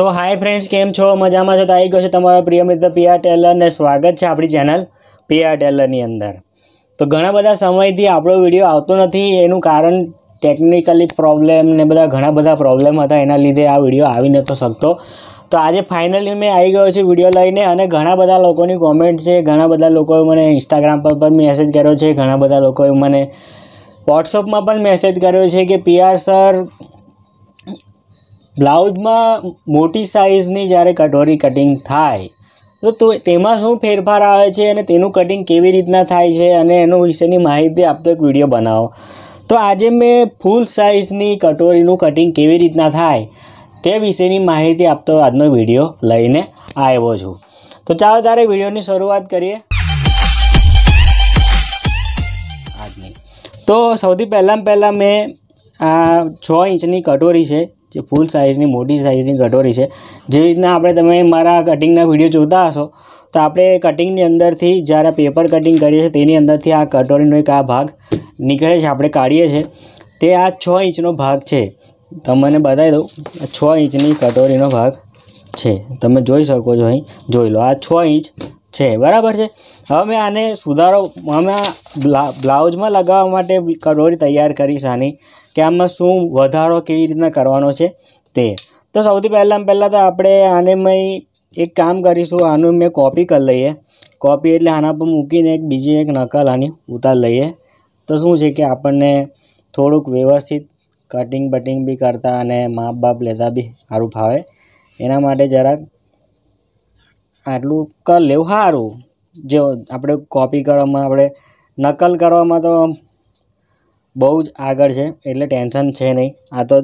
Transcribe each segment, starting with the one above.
તો hi friends કેમ છો મજામાં છો તો આવી ગયો છે તમારો પ્રિય મિત્ર પીઆર ટેલરને સ્વાગત છે આપણી ચેનલ પીઆર ટેલરની અંદર તો ઘણા બધા સમયથી આપણો વિડીયો આવતો નથી એનું કારણ ટેકનિકલી પ્રોબ્લેમ ને બધા ઘણા બધા પ્રોબ્લેમ હતા એના લીધે આ વિડીયો આવી નહોતો શકતો તો આજે ફાઇનલી મેં આવી ગયો છું વિડીયો લઈને અને ઘણા બધા લોકોની કોમેન્ટ છે ઘણા બધા લોકોએ મને ઇન્સ્ટાગ્રામ પર પણ મેસેજ કર્યો છે ઘણા બધા લોકોએ મને વોટ્સઅપમાં પણ મેસેજ કર્યો છે કે પીઆર સર બ્લાઉઝમાં મોટી સાઇઝની જ્યારે કટોરી કટિંગ થાય તો તેમાં શું ફેરફાર આવે છે અને તેનું કટિંગ કેવી રીતના થાય છે અને એનો વિશેની માહિતી આપતો એક વિડીયો બનાવો તો આજે મેં ફૂલ સાઇઝની કટોરીનું કટિંગ કેવી રીતના થાય તે વિશેની માહિતી આપતો આજનો વિડીયો લઈને આવ્યો છું તો ચાલો તારે વિડીયોની શરૂઆત કરીએ આજની તો સૌથી પહેલાં પહેલાં મેં આ છ ઇંચની કટોરી છે જે ફૂલ સાઇઝની મોટી સાઇઝની કટોરી છે જેવી રીતના આપણે તમે મારા કટિંગના વિડીયો જોતા હશો તો આપણે કટિંગની અંદરથી જ્યારે પેપર કટિંગ કરીએ છીએ તેની અંદરથી આ કટોરીનો એક આ ભાગ નીકળે છે આપણે કાઢીએ છીએ તે આ છ ઇંચનો ભાગ છે તમને બતાવી દઉં છ ઇંચની કટોરીનો ભાગ છે તમે જોઈ શકો છો અહીં જોઈ લો આ છ ઇંચ છે બરાબર છે હવે આને સુધારો અમે બ્લાઉઝમાં લગાવવા માટે કટોરી તૈયાર કરીશ આની કે આમાં શું વધારો કેવી રીતના કરવાનો છે તે તો સૌથી પહેલાં પહેલાં તો આપણે આને મેં એક કામ કરીશું આનું મેં કોપી કરી લઈએ કોપી એટલે આના પર મૂકીને એક બીજી એક નકલ આની ઉતાર લઈએ તો શું છે કે આપણને થોડુંક વ્યવસ્થિત કટિંગ બટિંગ બી કરતા અને માપ બાપ લેતા બી સારું ફાવે એના માટે જરાક આટલું કરી લેવું સારું જો આપણે કોપી કરવામાં આપણે નકલ કરવામાં તો બહુ જ આગળ છે એટલે ટેન્શન છે નહીં આ તો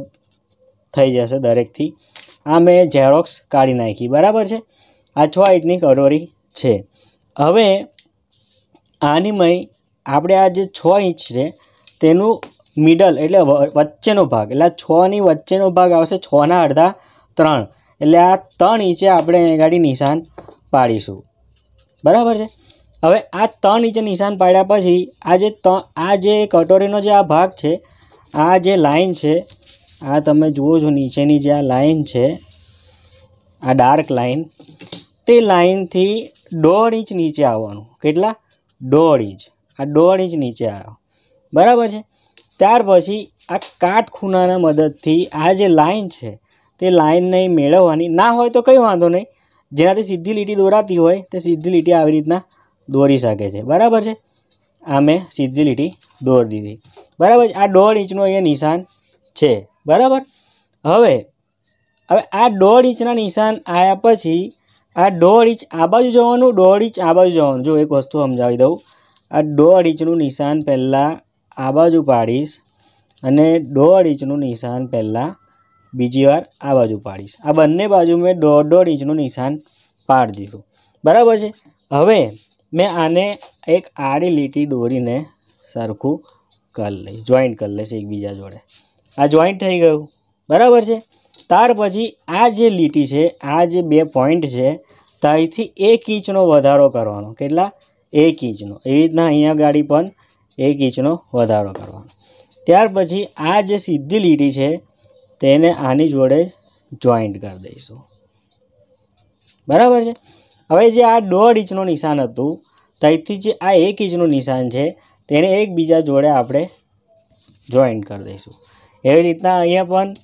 થઈ જશે દરેકથી આ મેં ઝેરોક્સ કાઢી નાખી બરાબર છે આ છ ઇંચની કટોરી છે હવે આની મય આપણે આ જે છ ઇંચ છે તેનું મિડલ એટલે વચ્ચેનો ભાગ એટલે છની વચ્ચેનો ભાગ આવશે છના અડધા ત્રણ એટલે આ ત્રણ ઇંચે આપણે એ ગાડી નિશાન પાડીશું બરાબર છે હવે આ ત્રણ ઇંચે નિશાન પાડ્યા પછી આ જે આ જે કટોરીનો જે આ ભાગ છે આ જે લાઈન છે આ તમે જુઓ છો નીચેની જે આ લાઇન છે આ ડાર્ક લાઇન તે લાઈનથી દોઢ ઇંચ નીચે આવવાનું કેટલા દોઢ ઇંચ આ દોઢ ઇંચ નીચે આવ્યો બરાબર છે ત્યાર પછી આ કાટખૂનાના મદદથી આ જે લાઈન છે તે લાઈન નહીં મેળવવાની ના હોય તો કંઈ વાંધો નહીં જેનાથી સીધી લીટી દોરાતી હોય તે સીધી લીટી આવી રીતના દોરી શકે છે બરાબર છે આ મેં સીધી લીટી દોરી દીધી બરાબર આ દોઢ ઇંચનું અહીંયા નિશાન છે બરાબર હવે હવે આ દોઢ ઇંચના નિશાન આવ્યા પછી આ દોઢ ઇંચ આ બાજુ જવાનું દોઢ ઇંચ આ બાજુ જવાનું જો એક વસ્તુ સમજાવી દઉં આ દોઢ ઇંચનું નિશાન પહેલાં આ બાજુ પાડીશ અને દોઢ ઇંચનું નિશાન પહેલાં બીજી વાર આ બાજુ પાડીશ આ બંને બાજુ મેં દોઢ દોઢ ઇંચનું નિશાન પાડી દીધું બરાબર છે હવે મેં આને એક આડી લીટી દોરીને સરખું કરી લઈશ જોઈન્ટ કરી લઈશ એકબીજા જોડે આ જોઈન્ટ થઈ ગયું બરાબર છે ત્યાર પછી આ જે લીટી છે આ જે બે પોઈન્ટ છે ત્યાંથી એક ઇંચનો વધારો કરવાનો કેટલા એક ઇંચનો એવી રીતના અહીંયા ગાડી પણ એક ઇંચનો વધારો કરવાનો ત્યાર પછી આ જે સીધી લીટી છે તેને આની જોડે જોઈન્ટ કરી દઈશું બરાબર છે હવે જે આ દોઢ ઇંચનું નિશાન હતું ત્યાંથી જે આ એક ઇંચનું નિશાન છે તેને એકબીજા જોડે આપણે જોઈન્ટ કરી દઈશું એવી રીતના અહીંયા પણ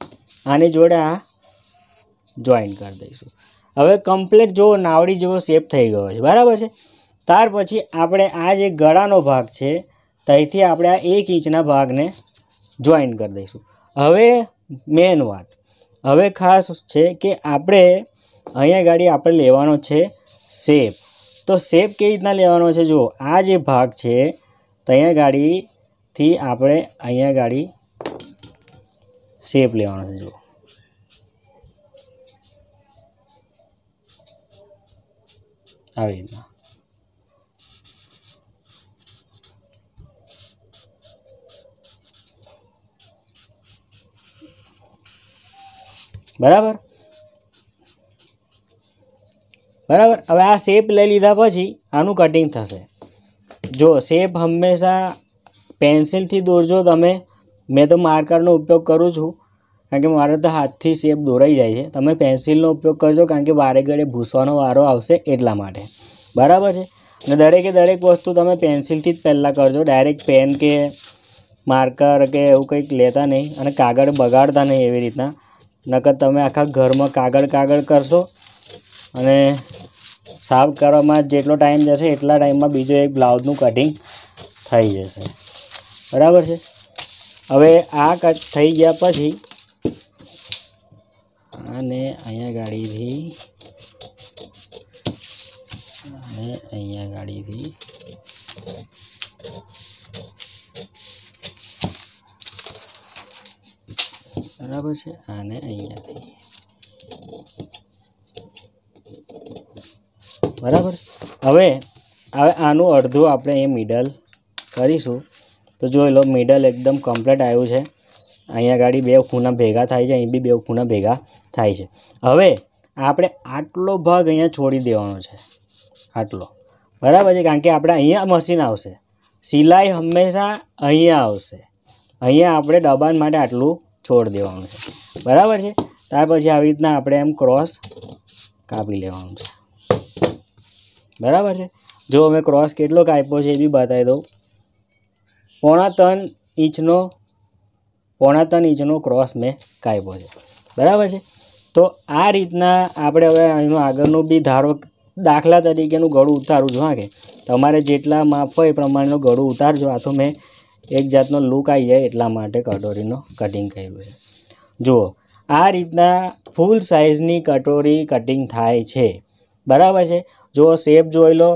આની જોડે આ જોઈન્ટ કરી દઈશું હવે કમ્પ્લીટ જો નાવડી જેવો શેપ થઈ ગયો છે બરાબર છે ત્યાર પછી આપણે આ જે ગળાનો ભાગ છે ત્યાંથી આપણે આ એક ઇંચના ભાગને જોઈન્ટ કરી દઈશું હવે મેન વાત હવે ખાસ છે કે આપણે અહીંયા ગાડી આપણે લેવાનો છે શેપ તો શેપ કેવી રીતના લેવાનો છે જુઓ આ જે ભાગ છે ત્યાં ગાડીથી આપણે અહીંયા ગાડી શેપ લેવાનો છે જુઓ આવી રીતના બરાબર બરાબર હવે આ શેપ લઈ લીધા પછી આનું કટિંગ થશે જો શેપ હંમેશા પેન્સિલથી દોરજો તમે મેં તો માર્કરનો ઉપયોગ કરું છું કારણ કે મારે તો હાથથી શેપ દોરાઈ જાય છે તમે પેન્સિલનો ઉપયોગ કરજો કારણ કે વારે ઘડે ભૂસવાનો વારો આવશે એટલા માટે બરાબર છે અને દરેકે દરેક વસ્તુ તમે પેન્સિલથી જ પહેલાં કરજો ડાયરેક્ટ પેન કે માર્કર કે એવું કંઈક લેતા નહીં અને કાગળ બગાડતા નહીં એવી રીતના નકર તમે આખા ઘરમાં કાગળ કાગળ કરશો અને સાફ કરવામાં જેટલો ટાઈમ જશે એટલા ટાઈમમાં બીજો એક બ્લાઉઝનું કટિંગ થઈ જશે બરાબર છે હવે આ કટ થઈ ગયા પછી અને અહીંયા ગાડીથી અને અહીંયા ગાડીથી બરાબર છે આને અહીંયાથી બરાબર હવે હવે આનું અડધું આપણે એ મિડલ કરીશું તો જોઈ લો મિડલ એકદમ કમ્પ્લીટ આવ્યું છે અહીંયા ગાડી બે ખૂણા ભેગા થાય છે અહીં બી બે ખૂણા ભેગા થાય છે હવે આપણે આટલો ભાગ અહીંયા છોડી દેવાનો છે આટલો બરાબર છે કારણ કે આપણે અહીંયા મશીન આવશે સિલાઈ હંમેશા અહીંયા આવશે અહીંયા આપણે દબાણ માટે આટલું છોડ દેવાનું છે બરાબર છે ત્યાર પછી આવી રીતના આપણે એમ ક્રોસ કાપી લેવાનું છે બરાબર છે જો અમે ક્રોસ કેટલો કાપ્યો છે એ બી બતાવી દઉં પોણા ત્રણ ઇંચનો પોણા ત્રણ ઇંચનો ક્રોસ મેં કાપ્યો છે બરાબર છે તો આ રીતના આપણે હવે એનું આગળનું બી ધારો દાખલા તરીકેનું ગળું ઉતારું છું હા કે તમારે જેટલા માપ હોય એ પ્રમાણેનું ગળું ઉતારજો આ તો મેં એક જાતનો લુક આવી જાય એટલા માટે કટોરીનો કટિંગ કર્યું છે જુઓ આ રીતના ફૂલ સાઇઝની કટોરી કટિંગ થાય છે બરાબર છે જો શેપ જોઈ લો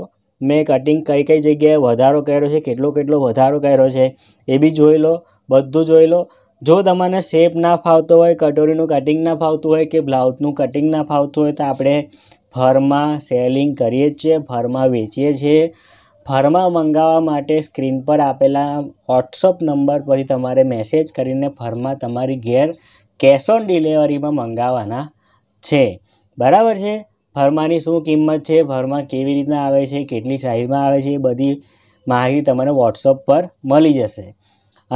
મેં કટિંગ કઈ કઈ જગ્યાએ વધારો કર્યો છે કેટલો કેટલો વધારો કર્યો છે એ બી જોઈ લો બધું જોઈ લો જો તમને શેપ ના ફાવતો હોય કટોરીનું કટિંગ ના ફાવતું હોય કે બ્લાઉઝનું કટિંગ ના ફાવતું હોય તો આપણે ફરમાં સેલિંગ કરીએ જ છીએ ફરમાં વેચીએ છીએ ફર્મા મંગાવવા માટે સ્ક્રીન પર આપેલા વોટ્સઅપ નંબર પરથી તમારે મેસેજ કરીને ફર્મા તમારી ઘેર કેશ ઓન ડિલિવરીમાં મંગાવવાના છે બરાબર છે ફર્માની શું કિંમત છે ફર્મા કેવી રીતના આવે છે કેટલી સાઈઝમાં આવે છે એ બધી માહિતી તમને વોટ્સઅપ પર મળી જશે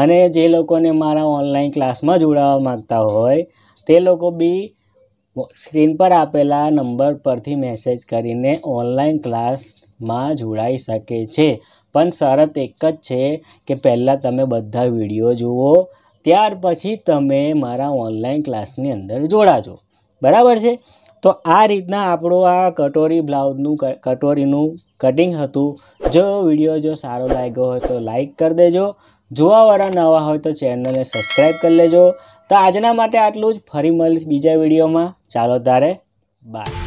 અને જે લોકોને મારા ઓનલાઈન ક્લાસમાં જોડાવા માગતા હોય તે લોકો બી સ્ક્રીન પર આપેલા નંબર પરથી મેસેજ કરીને ઓનલાઈન ક્લાસ માં જોડાઈ શકે છે પણ શરત એક જ છે કે પહેલાં તમે બધા વિડીયો જુઓ ત્યાર પછી તમે મારા ઓનલાઈન ક્લાસની અંદર જોડાજો બરાબર છે તો આ રીતના આપણો આ કટોરી બ્લાઉઝનું કટોરીનું કટિંગ હતું જો વિડીયો જો સારો લાગ્યો હોય તો લાઈક કરી દેજો જોવાવાળા નવા હોય તો ચેનલને સબસ્ક્રાઈબ કરી લેજો તો આજના માટે આટલું જ ફરી મળીશ બીજા વિડીયોમાં ચાલો તારે બાય